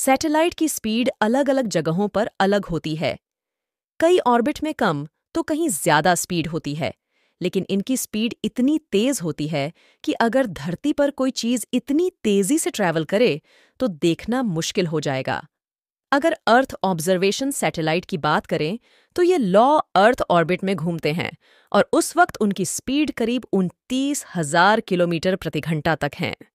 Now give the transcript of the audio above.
satellite की speed अलग अलग जगहों पर अलग होती है कई ऑर्बिट में कम तो कहीं ज्यादा स्पीड होती है लेकिन इनकी स्पीड इतनी तेज होती है कि अगर धरती पर कोई चीज इतनी तेजी से ट्रैवल करे तो देखना मुश्किल हो जाएगा अगर अर्थ ऑब्जर्वेशन सैटेलाइट की बात करें तो ये लॉ अर्थ ऑर्बिट में घूमते हैं और उस वक्त उनकी स्पीड करीब उनतीस हजार किलोमीटर प्रति घंटा तक है